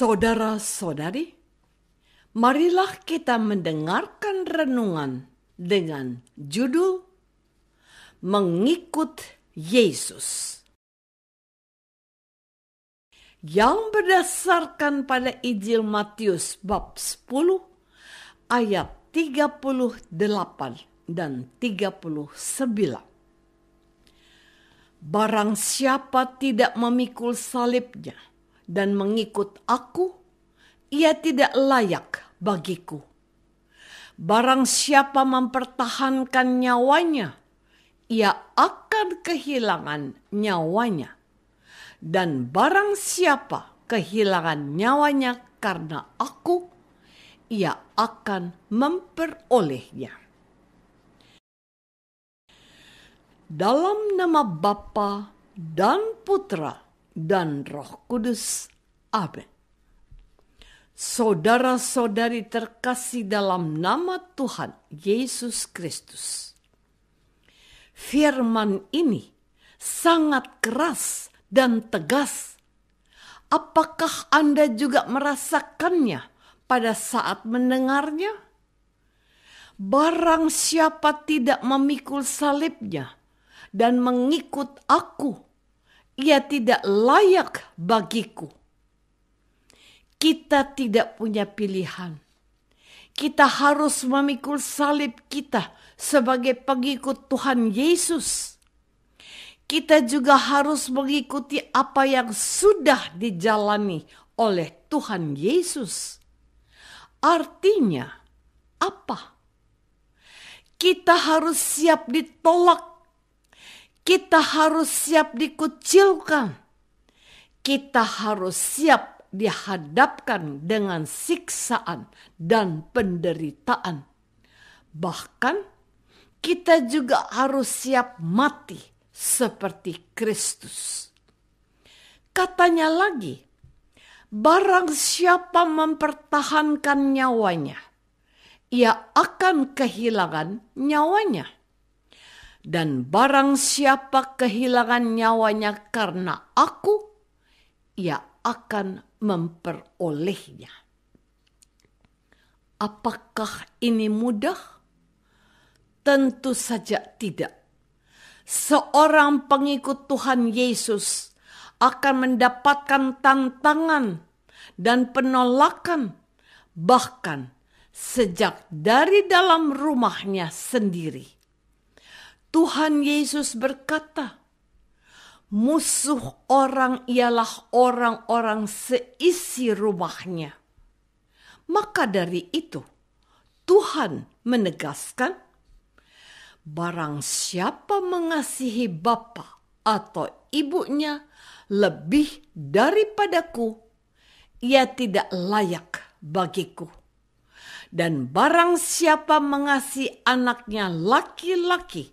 Saudara-saudari, marilah kita mendengarkan renungan dengan judul Mengikut Yesus. Yang berdasarkan pada Injil Matius bab 10 ayat 38 dan 39. Barang siapa tidak memikul salibnya dan mengikut aku, ia tidak layak bagiku. Barang siapa mempertahankan nyawanya, ia akan kehilangan nyawanya. Dan barang siapa kehilangan nyawanya karena aku, ia akan memperolehnya. Dalam nama Bapa dan Putra dan Roh Kudus. Amin. Saudara-saudari terkasih dalam nama Tuhan Yesus Kristus. Firman ini sangat keras dan tegas. Apakah Anda juga merasakannya pada saat mendengarnya? Barang siapa tidak memikul salibnya dan mengikut aku, ia tidak layak bagiku. Kita tidak punya pilihan. Kita harus memikul salib kita sebagai pengikut Tuhan Yesus. Kita juga harus mengikuti apa yang sudah dijalani oleh Tuhan Yesus. Artinya, apa kita harus siap ditolak kita harus siap dikucilkan. Kita harus siap dihadapkan dengan siksaan dan penderitaan. Bahkan kita juga harus siap mati seperti Kristus. Katanya lagi, barang siapa mempertahankan nyawanya, ia akan kehilangan nyawanya dan barang siapa kehilangan nyawanya karena aku, ia akan memperolehnya. Apakah ini mudah? Tentu saja tidak. Seorang pengikut Tuhan Yesus akan mendapatkan tantangan dan penolakan, bahkan sejak dari dalam rumahnya sendiri. Tuhan Yesus berkata, "Musuh orang ialah orang-orang seisi rumahnya." Maka dari itu, Tuhan menegaskan, "Barang siapa mengasihi bapa atau ibunya lebih daripadaku, ia tidak layak bagiku." Dan barang siapa mengasihi anaknya laki-laki,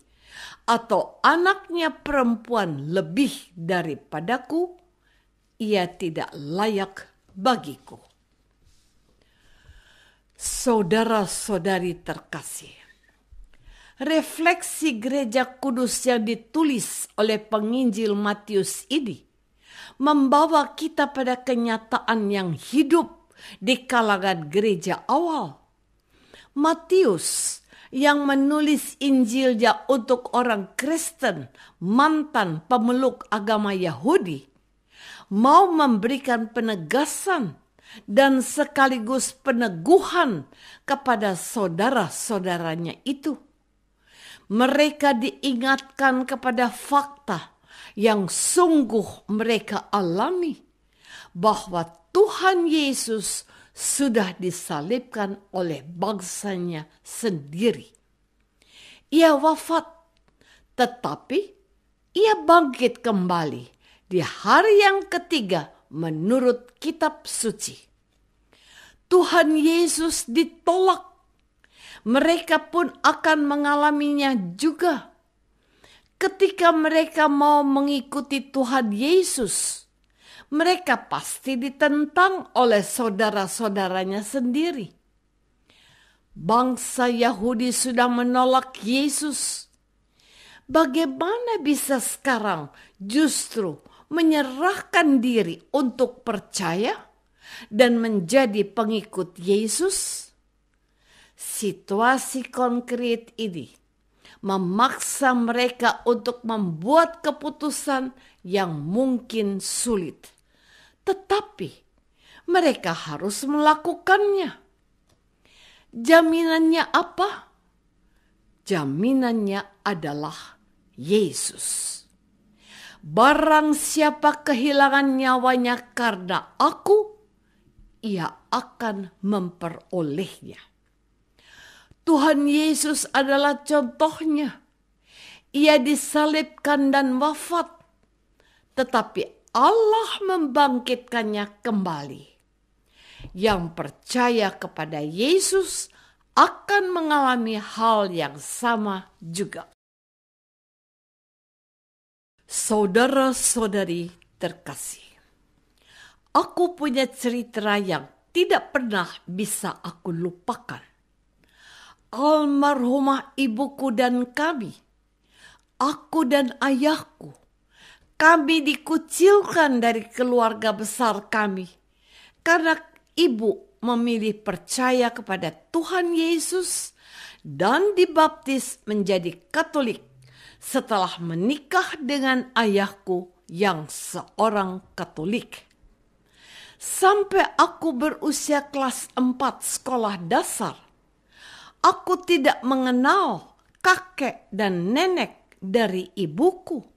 atau anaknya perempuan lebih daripadaku, ia tidak layak bagiku. Saudara-saudari terkasih, refleksi gereja kudus yang ditulis oleh penginjil Matius ini membawa kita pada kenyataan yang hidup di kalangan gereja awal. Matius yang menulis Injilnya untuk orang Kristen, mantan pemeluk agama Yahudi, mau memberikan penegasan dan sekaligus peneguhan kepada saudara-saudaranya itu. Mereka diingatkan kepada fakta yang sungguh mereka alami bahwa Tuhan Yesus sudah disalibkan oleh bangsanya sendiri. Ia wafat, tetapi ia bangkit kembali di hari yang ketiga menurut kitab suci. Tuhan Yesus ditolak. Mereka pun akan mengalaminya juga. Ketika mereka mau mengikuti Tuhan Yesus, mereka pasti ditentang oleh saudara-saudaranya sendiri. Bangsa Yahudi sudah menolak Yesus. Bagaimana bisa sekarang justru menyerahkan diri untuk percaya dan menjadi pengikut Yesus? Situasi konkret ini memaksa mereka untuk membuat keputusan yang mungkin sulit tetapi mereka harus melakukannya. Jaminannya apa? Jaminannya adalah Yesus. Barang siapa kehilangan nyawanya karena aku, ia akan memperolehnya. Tuhan Yesus adalah contohnya. Ia disalibkan dan wafat, tetapi Allah membangkitkannya kembali. Yang percaya kepada Yesus akan mengalami hal yang sama juga. Saudara-saudari terkasih, aku punya cerita yang tidak pernah bisa aku lupakan. Almarhumah ibuku dan kami, aku dan ayahku kami dikucilkan dari keluarga besar kami karena ibu memilih percaya kepada Tuhan Yesus dan dibaptis menjadi Katolik setelah menikah dengan ayahku yang seorang Katolik. Sampai aku berusia kelas 4 sekolah dasar, aku tidak mengenal kakek dan nenek dari ibuku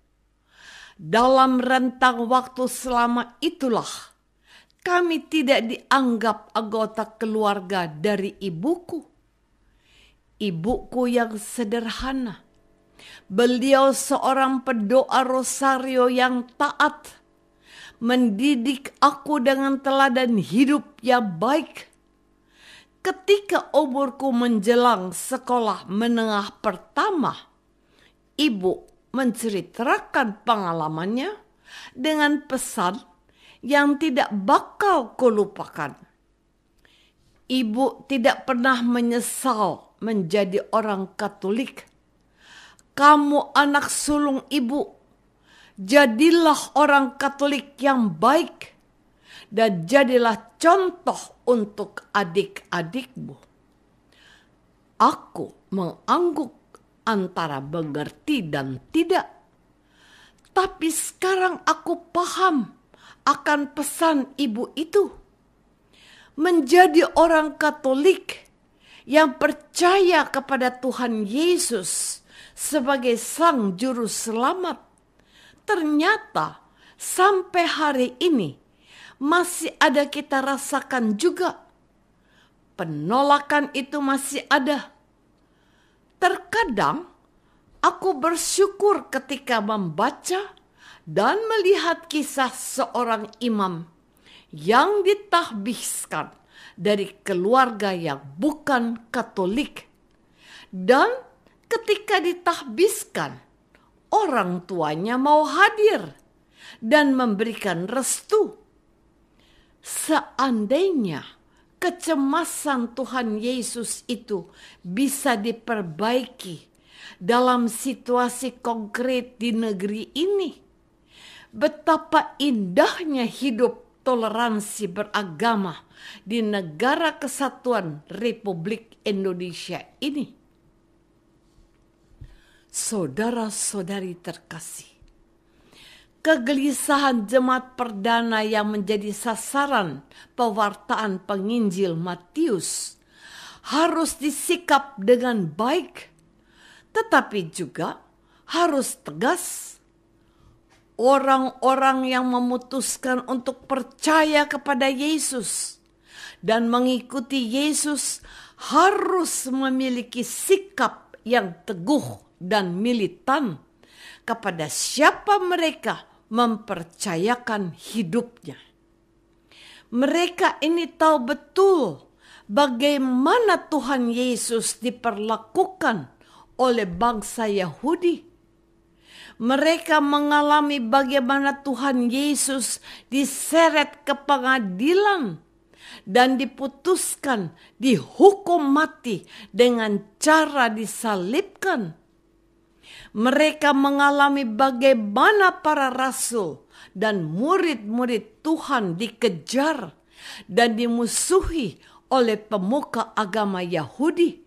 dalam rentang waktu selama itulah kami tidak dianggap anggota keluarga dari ibuku. Ibuku yang sederhana. Beliau seorang pendoa rosario yang taat. Mendidik aku dengan teladan hidup yang baik. Ketika umurku menjelang sekolah menengah pertama, ibu menceritakan pengalamannya dengan pesan yang tidak bakal kulupakan. Ibu tidak pernah menyesal menjadi orang Katolik. Kamu anak sulung ibu, jadilah orang Katolik yang baik dan jadilah contoh untuk adik-adikmu. Aku mengangguk antara mengerti dan tidak. Tapi sekarang aku paham akan pesan ibu itu. Menjadi orang Katolik yang percaya kepada Tuhan Yesus sebagai Sang Juru Selamat, ternyata sampai hari ini masih ada kita rasakan juga. Penolakan itu masih ada Terkadang aku bersyukur ketika membaca dan melihat kisah seorang imam yang ditahbiskan dari keluarga yang bukan Katolik, dan ketika ditahbiskan, orang tuanya mau hadir dan memberikan restu. Seandainya kecemasan Tuhan Yesus itu bisa diperbaiki dalam situasi konkret di negeri ini. Betapa indahnya hidup toleransi beragama di negara kesatuan Republik Indonesia ini. Saudara-saudari terkasih, kegelisahan jemaat perdana yang menjadi sasaran pewartaan penginjil Matius harus disikap dengan baik, tetapi juga harus tegas. Orang-orang yang memutuskan untuk percaya kepada Yesus dan mengikuti Yesus harus memiliki sikap yang teguh dan militan kepada siapa mereka mempercayakan hidupnya. Mereka ini tahu betul bagaimana Tuhan Yesus diperlakukan oleh bangsa Yahudi. Mereka mengalami bagaimana Tuhan Yesus diseret ke pengadilan dan diputuskan dihukum mati dengan cara disalibkan mereka mengalami bagaimana para rasul dan murid-murid Tuhan dikejar dan dimusuhi oleh pemuka agama Yahudi.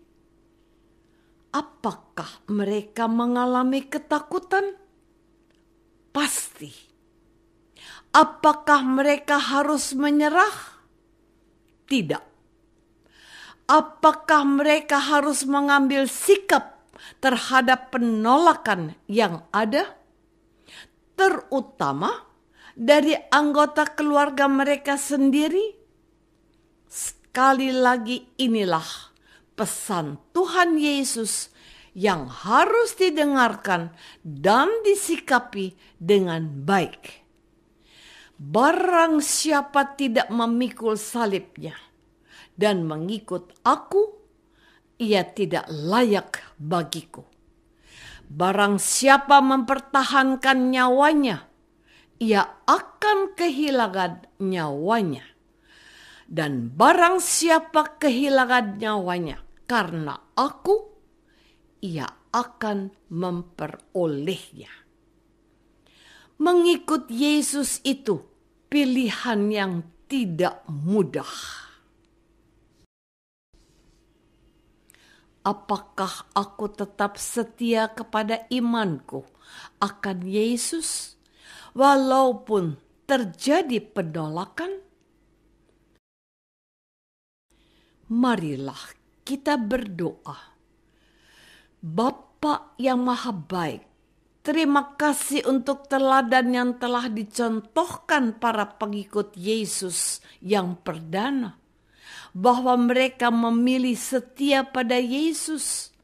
Apakah mereka mengalami ketakutan? Pasti. Apakah mereka harus menyerah? Tidak. Apakah mereka harus mengambil sikap terhadap penolakan yang ada, terutama dari anggota keluarga mereka sendiri. Sekali lagi, inilah pesan Tuhan Yesus yang harus didengarkan dan disikapi dengan baik. Barang siapa tidak memikul salibnya dan mengikut Aku, ia tidak layak bagiku. Barang siapa mempertahankan nyawanya, ia akan kehilangan nyawanya. Dan barang siapa kehilangan nyawanya karena aku, ia akan memperolehnya. Mengikut Yesus itu pilihan yang tidak mudah. apakah aku tetap setia kepada imanku akan Yesus, walaupun terjadi penolakan? Marilah kita berdoa. Bapa yang maha baik, terima kasih untuk teladan yang telah dicontohkan para pengikut Yesus yang perdana bahwa mereka memilih setia pada Yesus,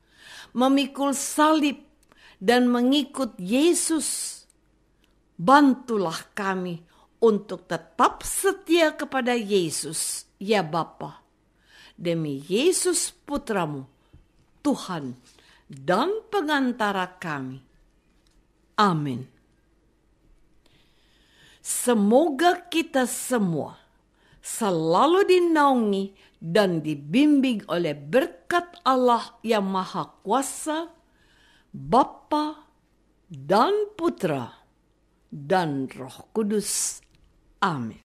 memikul salib, dan mengikut Yesus. Bantulah kami untuk tetap setia kepada Yesus, ya Bapa. Demi Yesus Putramu, Tuhan dan pengantara kami. Amin. Semoga kita semua selalu dinaungi dan dibimbing oleh berkat Allah yang Maha Kuasa, Bapa dan Putra dan Roh Kudus. Amin.